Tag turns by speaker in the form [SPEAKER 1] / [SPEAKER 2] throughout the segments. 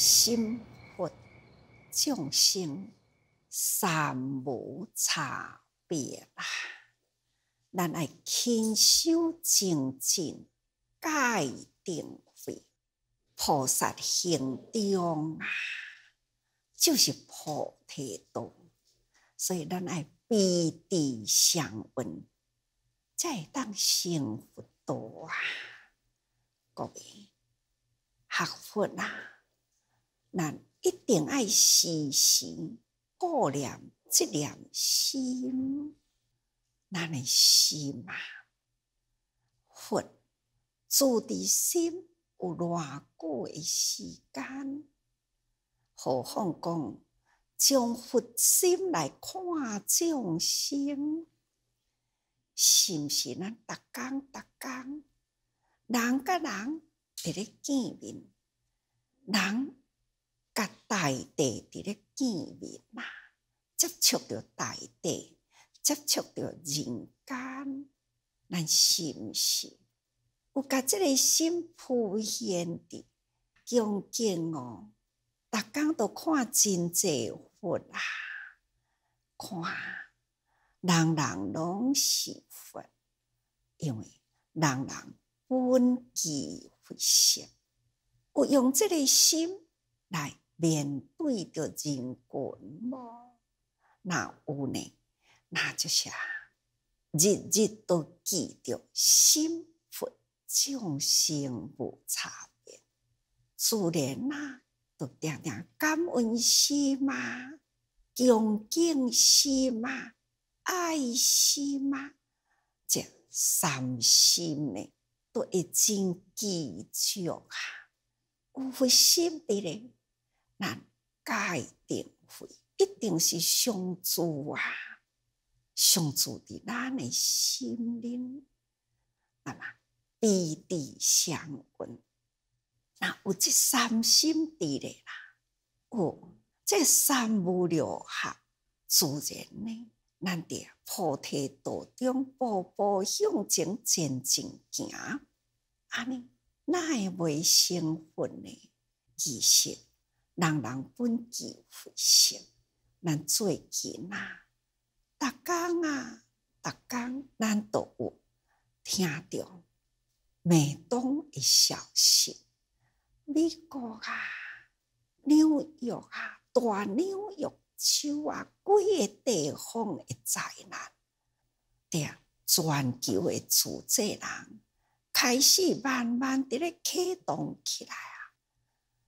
[SPEAKER 1] 心佛众生三无差别咱爱勤修精进，戒定慧。菩萨行中啊，就是菩提道。所以咱爱彼地相问，才会当幸福多啊！各位，学佛啊！咱一定爱细心、顾念、即念心，咱诶心嘛？佛住伫心有偌久的时间？何况讲，将佛心来看众生，是毋是？咱逐工逐工，人甲人伫咧见面，人。大地伫咧见面嘛，接触着大地，接触着人间，咱是毋是？有甲即个心浮现伫恭敬哦，逐工都看真济佛啊，看人人拢是佛，因为人人本具佛性，有用即个心来。面对着人群，那有呢？那就是日日都记着心佛众生无差别，自然呐，都常常感恩师妈、恭敬师妈、爱师妈，这三心呢，都已经记住哈。我心的人。咱解定慧一定是相助啊，相助伫咱诶心灵，那么彼此相关。那有这三心伫咧啦，有这三无六合，自然呢，咱伫菩提道中步步向前前进行，安尼哪会未成奋呢？其实。人人本具慧心，咱做囡仔，逐工啊，逐工咱都有听到，美当的消息，美国啊，纽约啊，大纽约州啊，几个地方的灾难，对啊，全球的组织人开始慢慢伫咧启动起来。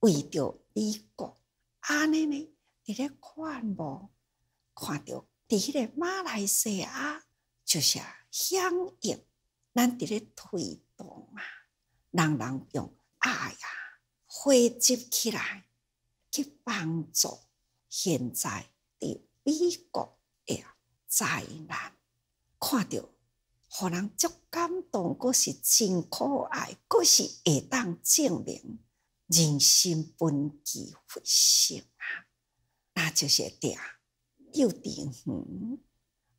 [SPEAKER 1] 为着美国，安尼呢？伫咧看无，看到伫迄个马来西亚，就是响应咱伫咧推动啊，人人用爱啊，汇集起来去帮助现在伫美国诶灾难，看到，互人足感动，阁是真可爱，阁是会当证明。人性本具佛性啊，那就是啥？幼儿园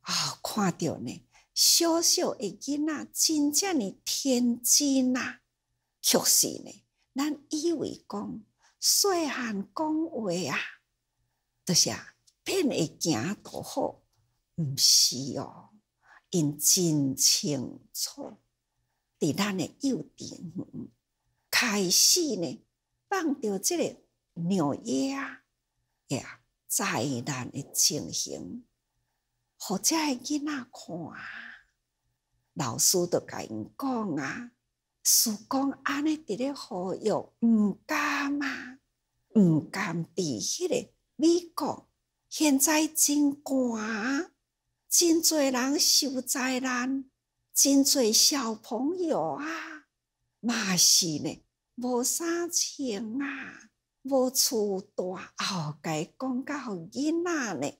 [SPEAKER 1] 啊，看到呢，小小的囡仔，真正哩天真啊，确实呢。咱以为讲，细汉讲话啊，就是啊，变会行多好，毋是哦，因真清楚，伫咱的幼儿园开始呢。放掉这个纽约呀灾难的情形，或者囡仔看啊，老师都甲因讲啊，是讲安尼伫咧呼吁，毋敢啊，毋敢伫迄个美国，现在真寒，真侪人受灾难，真侪小朋友啊，嘛是呢。无啥钱啊，无厝住，哦，该讲教囡仔呢，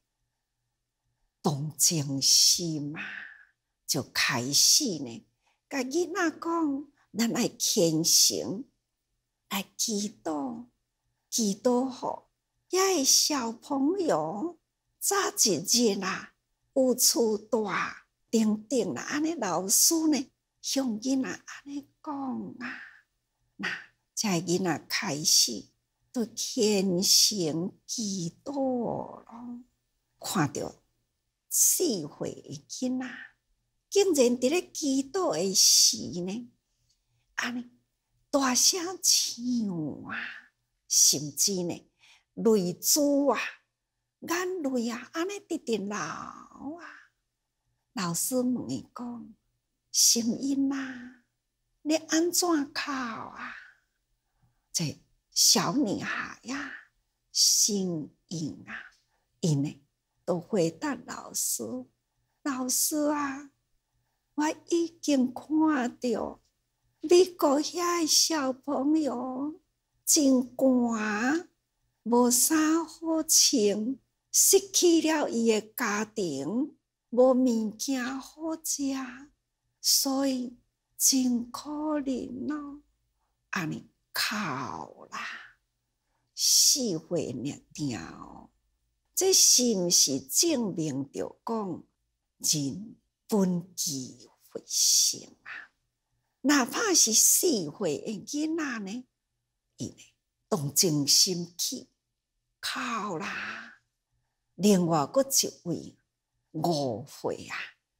[SPEAKER 1] 同情心嘛，就开始呢，甲囡仔讲，咱爱虔诚，爱祈祷，祈祷好，遐诶小朋友早一日啊，有厝住，定定啊，安尼老师呢，向囡仔安尼讲啊。那在囡仔开始对天诚祈祷了，看到四岁囡仔竟然在咧祈祷的时呢，安尼大声唱啊，甚至呢泪珠啊、眼泪啊，安尼直直流啊。老师问伊讲，声音啊。你安怎哭啊？这小女孩呀，心硬啊，因呢都回答老师：“老师啊，我已经看到美国遐小朋友真乖，无啥好穿，失去了伊的家庭，无物件好食，所以。”真可怜咯！安尼哭啦，四岁囡仔这是不是证明着讲人本具佛性啊？哪怕是四岁囡仔呢，伊呢动真心去哭啦。另外，搁一位五岁啊，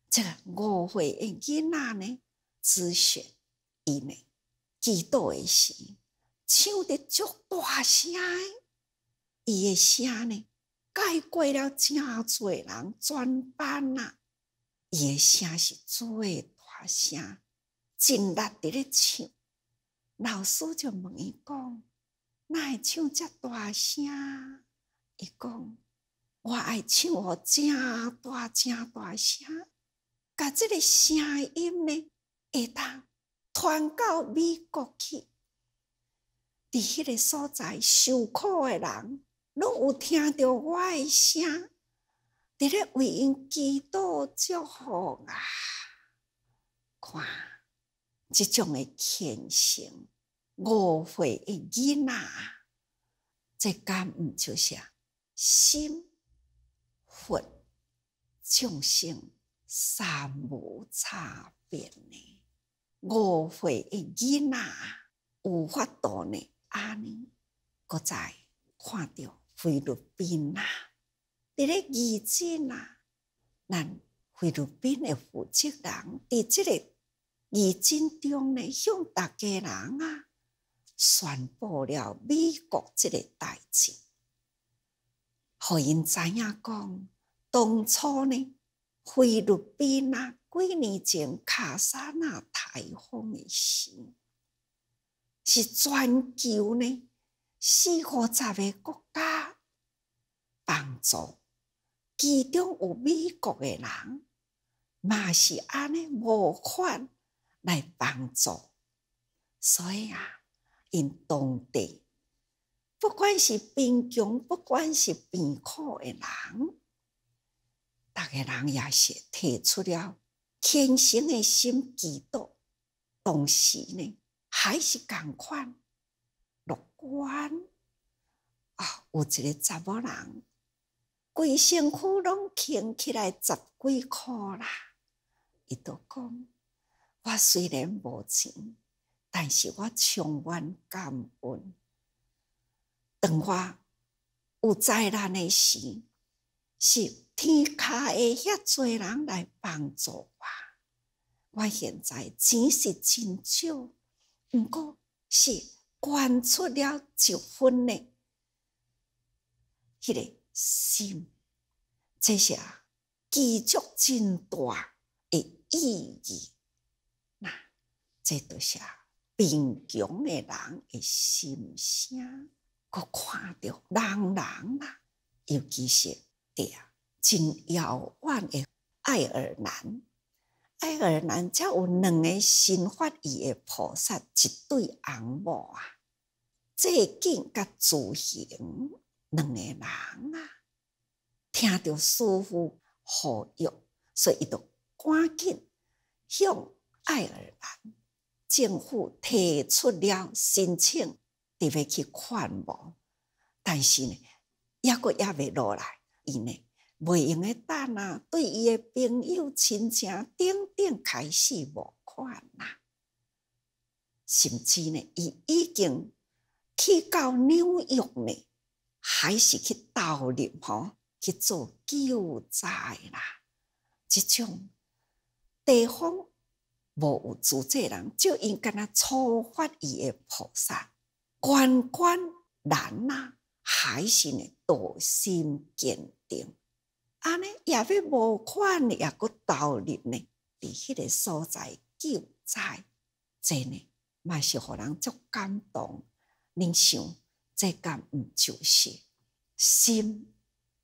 [SPEAKER 1] 即个五岁囡仔呢。自选伊呢，几多诶时唱得足大声？伊诶声呢，盖过了正侪人全班啊！伊诶声是最大声，尽力伫咧唱。老师就问伊讲：“哪会唱遮大声？”伊讲：“我爱唱，我真大真大声，甲即个声音呢？”会当传到美国去，伫迄个所在受苦诶人，拢有听到我诶声，伫咧为因祈祷祝福啊！看，即种诶天诚、五慧诶囡仔，即敢毋就是心、佛、众生三无差别呢？误会诶囡仔有法度呢，安尼，搁再看到菲律宾呐，伫咧义警呐，咱菲律宾诶负责人伫即个义警中呢，向大家人啊，宣布了美国即个代志，让因知影讲当初呢，菲律宾啊。几年前卡萨那台风诶时，是全球呢四五十个国家帮助，其中有美国诶人嘛是安尼无款来帮助，所以啊，因当地不管是贫穷，不管是贫苦诶人，逐个人也是提出了。虔诚的心祈祷，同时呢，还是共款乐观啊！有一个查某人，规身躯拢赚起来十几块啦，伊都讲：我虽然无钱，但是我充满感恩，等我有灾难的时。是天下的遐侪人来帮助我，我现在钱是真少，毋过是捐出了一分呢。迄个心，这是积足真大诶意义。那这都是贫穷诶人诶心声，佮看到人人啦，尤其是。真遥远的爱尔兰，爱尔兰则有两个新发现的菩萨，一对红毛啊，最近甲自行两个人啊，听着舒服好用，所以就赶紧向爱尔兰政府提出了申请，准备去看望，但是呢，抑个抑未落来。伊呢，袂用诶等啊，对伊诶朋友、亲情顶顶开始无款啦，甚至呢，伊已经去到纽约呢，还是去投入吼，去做救灾啦，即种地方无有组织人，就应该啊触发伊诶菩萨，关关难啊，还是呢？道心坚定，安尼也要无款，也个投入呢？伫迄个所在救灾，真呢，嘛是互人足感动。你想，这敢毋就是心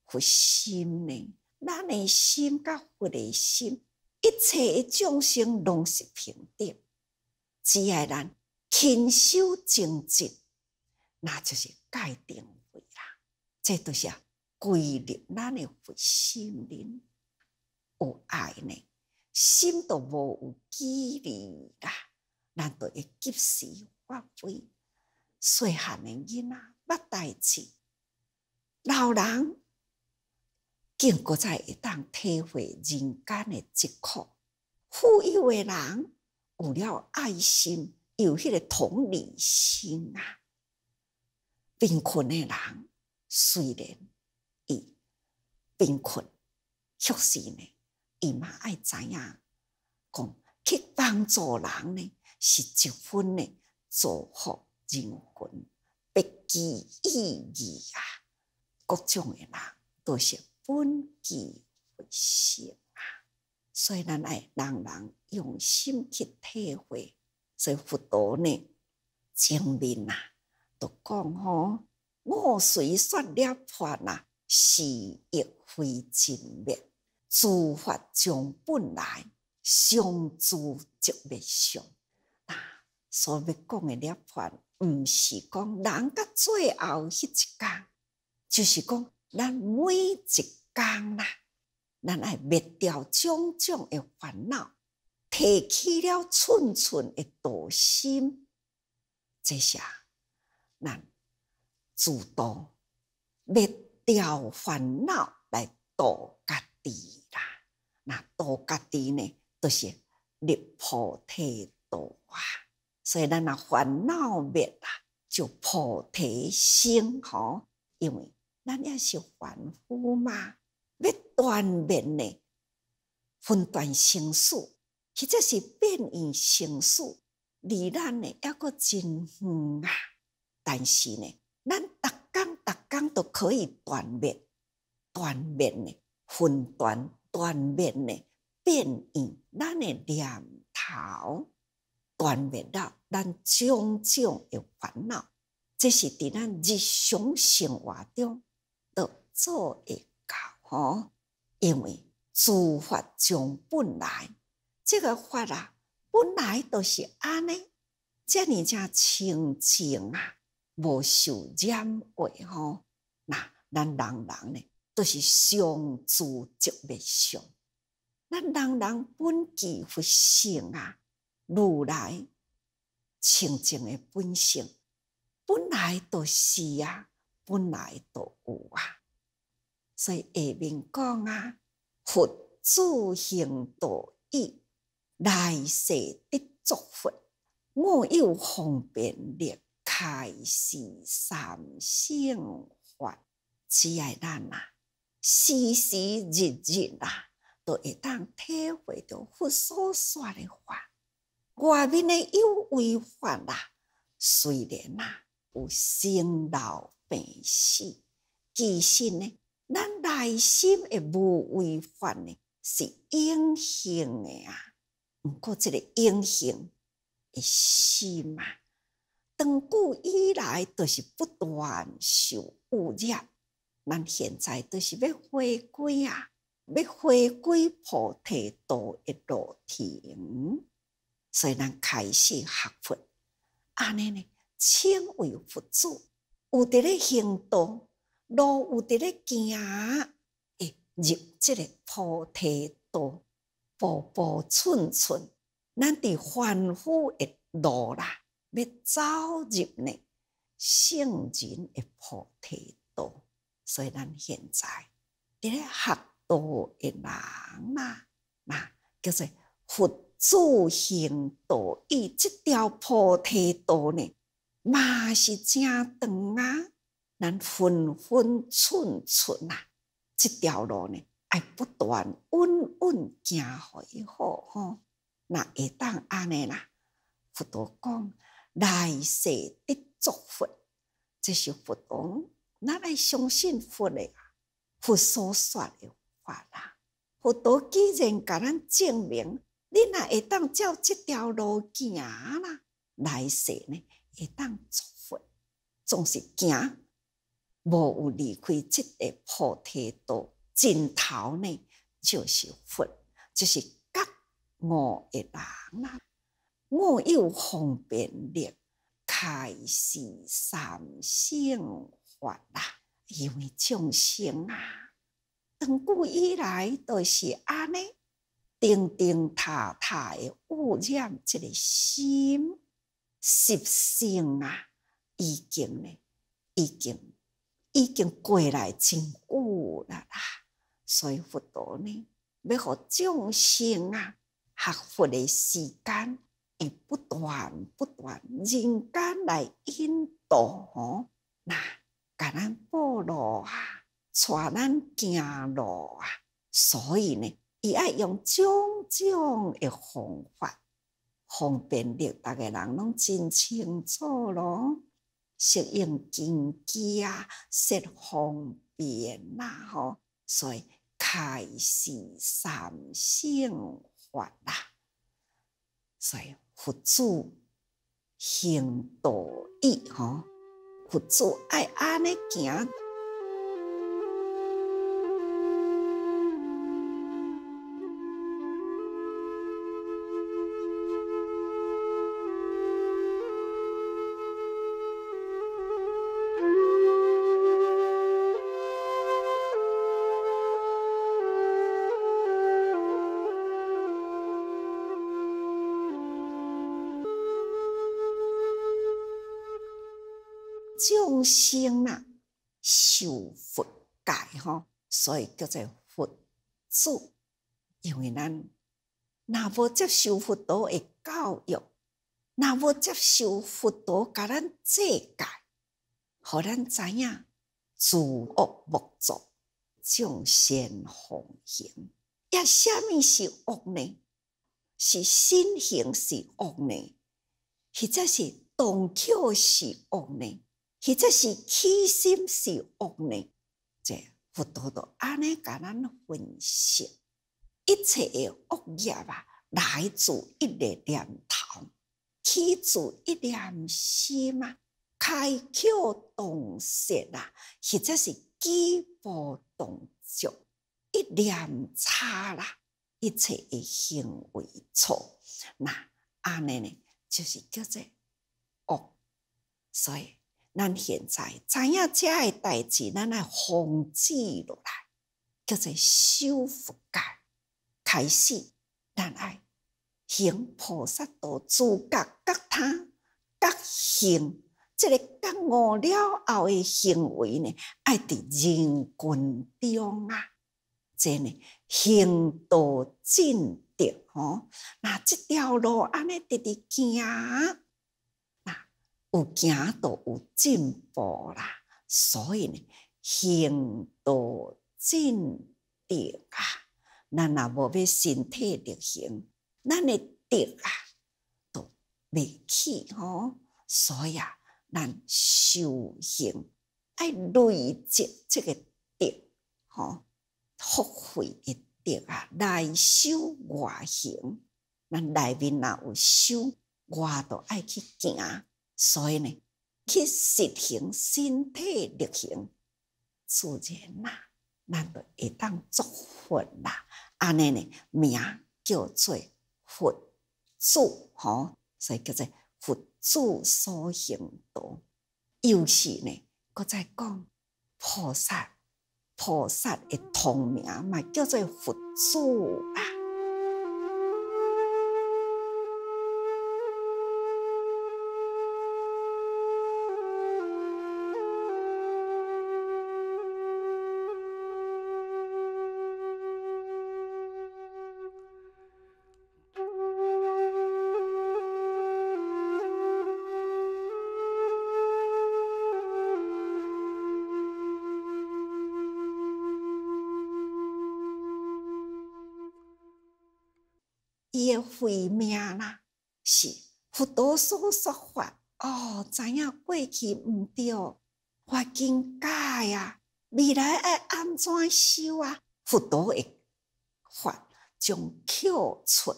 [SPEAKER 1] 佛心呢？咱诶心甲佛诶心，一切诶众生拢是平等。只要咱勤修精进，那就是界定。这都是啊，归入咱里？佛心灵有爱呢？心都无有距离啦，咱都会及时发挥。细汉的囡仔捌代志，老人经过在当体会人间的疾苦，富裕的人有了爱心，有迄个同理心啊，贫困的人。虽然伊贫困，确实呢，伊嘛爱知影，讲去帮助人呢，是一分呢，造福人群，别具意义啊，各种诶人都是本机佛性啊。所以咱爱让人用心去体会，是佛多呢，前面呐，都讲吼。我虽算了破呐，是亦非真灭，诸法从本来，相诸即灭相。那所要讲的涅槃，毋是讲人甲最后迄一天，就是讲咱每一工啦，咱爱灭掉种种诶烦恼，提起了寸寸诶道心，即下咱自度灭掉烦恼来度家己啦，那度家己呢，就是立菩提道啊。所以咱那烦恼灭啦，就菩提心吼。因为咱也是凡夫嘛，要断灭呢，分断生死，其实是变异心数，离咱呢还阁真远啊。但是呢，咱逐工、逐工都可以断灭，断灭呢，分断、断灭呢，变影咱诶念头断灭了，咱种种诶烦恼，这是伫咱日常生活中都做会到吼。因为诸法从本来，这个法啊，本来就是安尼，遮尔正清净啊。无受染过吼，那咱人人呢，都是上注即未上。咱人人本具佛性啊，如来清净的本性，本来著是啊，本来著有啊。所以下面讲啊，佛祖行道义，来世得作佛，莫有方便力。开始三生还，只会咱啊，时时日日啊，都会当体会到佛所说的话。外面的有违法啊，虽然啊有生老病死，其实呢，咱内心诶无违法呢是隐形的啊。不过这个隐形诶心嘛？长久以来都是不断受污染，咱现在都是要回归啊，要回归菩提道一路田，所以咱开始学佛安尼呢，称为佛祖，有伫咧行动，路有伫咧行，会入即个菩提道，步步寸寸，咱伫欢呼一路啦。要走入呢圣人的菩提道，所以咱现在伫咧学道的人呐，呐叫做佛祖行道，伊这条菩提道呢嘛是真长啊，咱分分寸寸呐，这条路呢爱不断稳稳行好以后吼，那会当安尼啦，佛陀讲。来世的祝福，这是佛讲：“哪来相信佛的啊？佛所说的话啦，佛陀既然甲咱证明，你若会当照这条路行啦？来世呢，会当祝福，总是行，无有离开这个菩提道尽头呢，就是佛，就是觉悟的人啦。我有方便了，开始三生法啦。因为众生啊，长久以来都是安尼，叮叮踏踏的污染这个心，习性啊，已经呢，已经，已经过来真久啦啦。所以佛陀呢，要互众生啊，学佛的时间。不断不断，人间来引导吼，那甲咱人路啊，带咱行路啊，所以呢，伊爱用种种的方法方便你，逐个人拢真清楚咯，适应经济啊，适方便呐吼，所以开始三性法啦，所以。佛祖行道义，吼！佛祖爱安尼行。心呐，修佛界吼，所以叫做佛子。因为咱若无接受佛陀的教育，若无接受佛陀甲咱遮戒，互咱知影诸恶莫作，众善奉行。呀，什么是恶呢？是心行是恶呢？或者是动口是恶呢？或者是起心是恶呢，这佛陀都安尼甲咱分析，一切的恶业啊，来自一个念头，起自一念心啊，开口动舌啊，或者是起波动作，一念差啦，一切的行为错，那安尼呢，就是叫做恶，所以。咱现在知影遮个代志，咱来防止落来，叫做修复界开始。咱爱行菩萨道，自觉觉他，觉行这个觉悟了后的行为呢，爱伫人群中啊，真呢行道正直吼。那即条路安尼直直行。有行到有进步啦，所以呢，行到真地啊，咱若无要身体力行，咱的德啊，就未起吼。所以啊，咱修行爱累积这个德吼，福慧的德啊，内修外行，咱内面若有修，外头爱去行。所以呢，去实行身体力行，自然啦，咱就会当作福啦。安尼呢，名叫做佛祖，吼，所以叫做佛祖所行道。又是呢，搁再讲菩萨，菩萨的通名嘛，叫做佛祖啊。慧命啦，是佛陀所说法哦，知影过去毋对，法经觉啊，未来爱安怎修啊？佛陀诶法将取出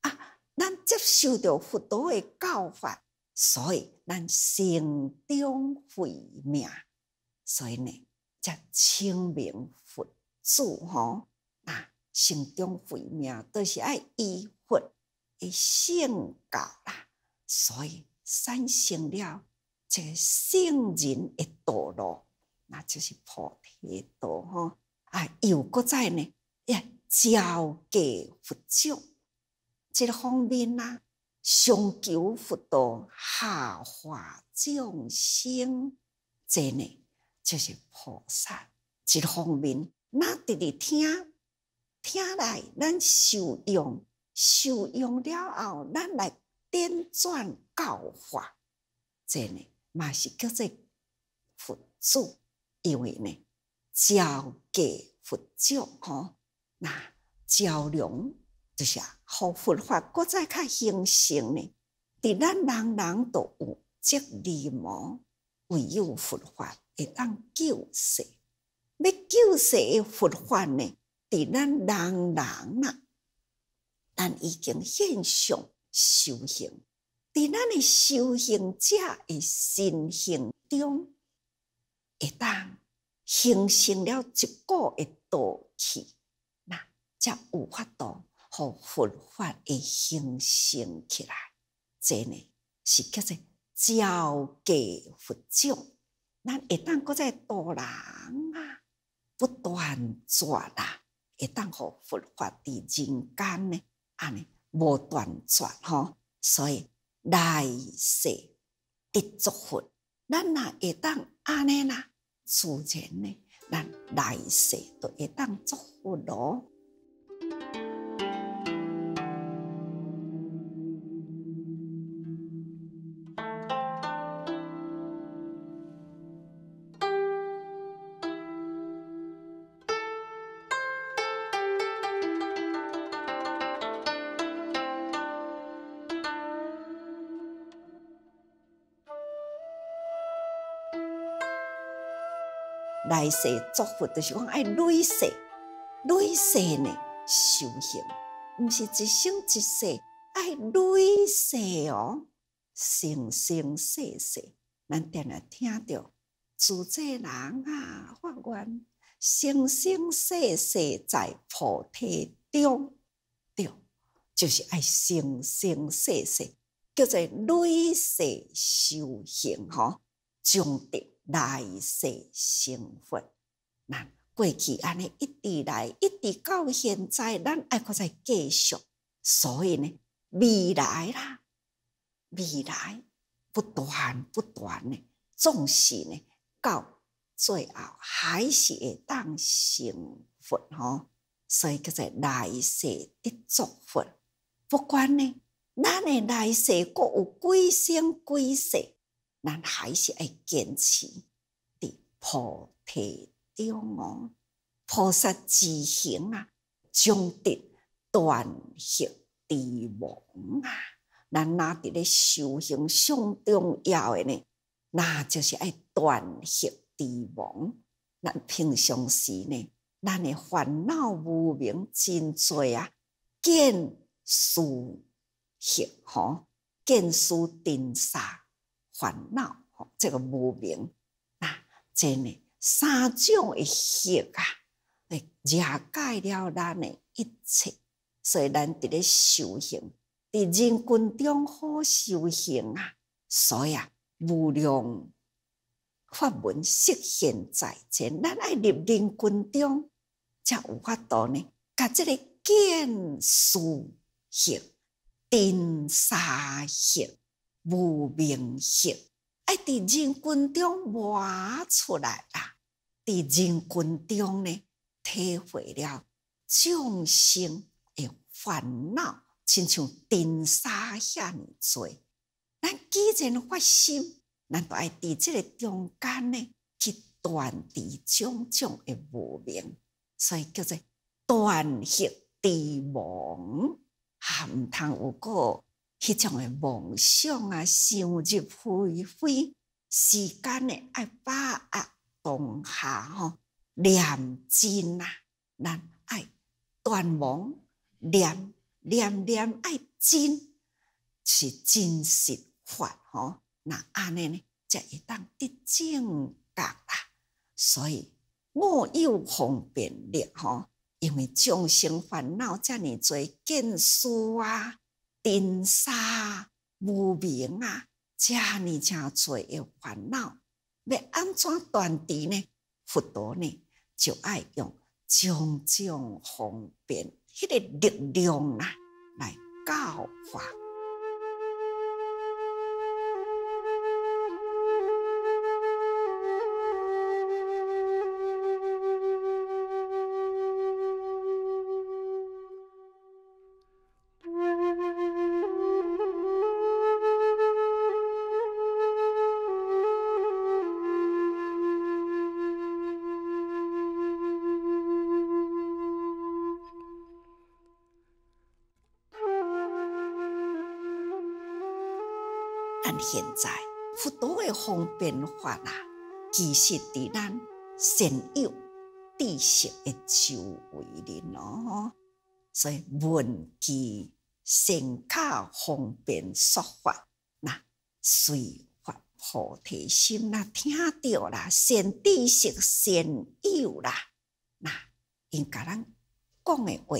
[SPEAKER 1] 啊，咱接受着佛陀诶教法，所以咱心中慧命，所以呢则清明佛祖吼啊，心中慧命都是爱依佛。诶，性格啦，所以产生了这个圣人诶道路，那就是菩提道吼啊。又搁再呢，诶，交给佛教，一方面呐，上求佛道，下化众生，这呢就是菩萨。一方面，那直直听，听来咱受用。受用了后，咱来点转教化，这呢嘛是叫做佛祖，因为呢教给佛祖吼，那教融就是啊，好佛法搁再较形成呢。伫咱人人都有个利矛，唯有佛法会当救世。要救世，诶佛法呢伫咱人人都。咱已经献上修行，在咱诶修行者诶心性中，一旦形成了一个诶道气，那则有法度和佛法诶形成起来。真个是叫做交界佛教。咱一旦个再人啊，不断转啊，一旦和佛法伫人间呢？安尼无断绝吼，所以来世得作福。咱若会当安尼啦，自然呢，咱来世都会当作福咯。内世作福，就是讲爱累世，累世呢修行，毋是一生一世爱累世哦。生生世世，咱定日听着，主持人啊、法官，生生世世在菩提中，着，就是爱生生世世，叫做累世修行吼，中点。大势成佛，那过去安尼一直来，一直到现在，咱爱搁再继续。所以呢，未来啦，未来不断不断呢，总是呢，到最后还是会当成佛吼。所以搁做大势的祝福，不管呢，咱的大势各有贵生贵势。咱还是爱坚持伫菩提中悟，菩萨之行啊，将得断恶之王啊。那哪伫咧修行上重要诶呢？那就是爱断恶之王，咱平常时呢，咱诶烦恼无明真多啊，见思行吼，见思定善。烦恼吼，这个无明啊，真嘞三种的邪啊，遮盖了咱的一切。所以咱伫咧修行，伫人群中好修行啊。所以啊，无量法门显现在前，咱爱入人群中，则有法度呢。甲这个见思行。定沙行。无明息，爱伫人群中挖出来啊！伫人群中呢，体会了众生的烦恼，亲像尘沙遐尼多。咱既然发心，难道爱伫即个中间呢，去断除种种的无明？所以叫做断息地王，含汤有个。迄种诶梦想啊，想入非非，时间诶爱把握当下吼，念真啊，咱爱断妄念，念念爱真，是真实法吼。那安尼呢，则会当得正觉啊。所以莫有方便力吼，因为众生烦恼遮尔侪，见思啊。定沙无明啊，遮尔遮多的烦恼，要安怎断除呢？佛陀呢，就爱用种种方便，迄个力量啊，来教化。现在佛陀的方便法啊，其实伫咱善有知识的周围的哦，所以文字善巧方便说法那随发菩提心啦，听到啦，善知识善有啦，那应该咱讲的话，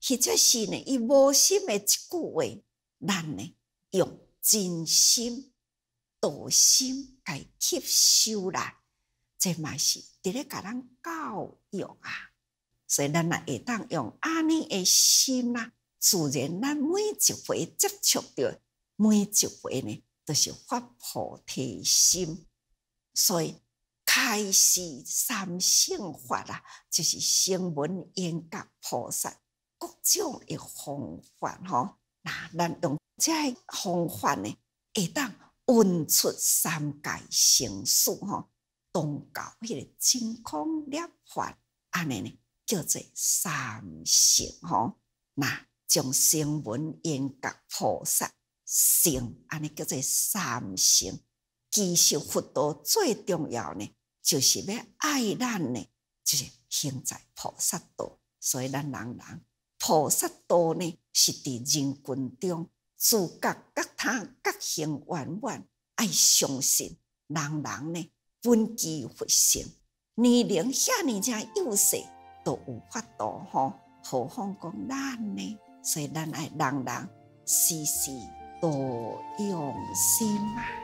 [SPEAKER 1] 实在是呢，伊无心的一句话，咱呢用。真心、道心，该吸收啦。这嘛是伫咧甲咱教育啊，所以咱啊会当用安尼的心啦，自然咱每一回接触到每一回呢，都是发菩提心。所以开始三性法啦，就是声闻、缘觉、菩萨各种的方法吼。那咱用这方法呢，会当运出三界成数吼，同到迄个真空涅槃，安尼呢叫做三性吼。那将声闻、缘觉、菩萨性，安尼叫做三性。其实佛道最重要呢，就是要爱咱呢，就是行在菩萨道，所以咱人人。菩萨道呢，是伫人群中自觉觉他，觉行圆满，爱相信人人呢，本基佛性，年龄遐尼只幼小都有法度吼，何况讲咱呢？所以咱爱人人时时都用心嘛。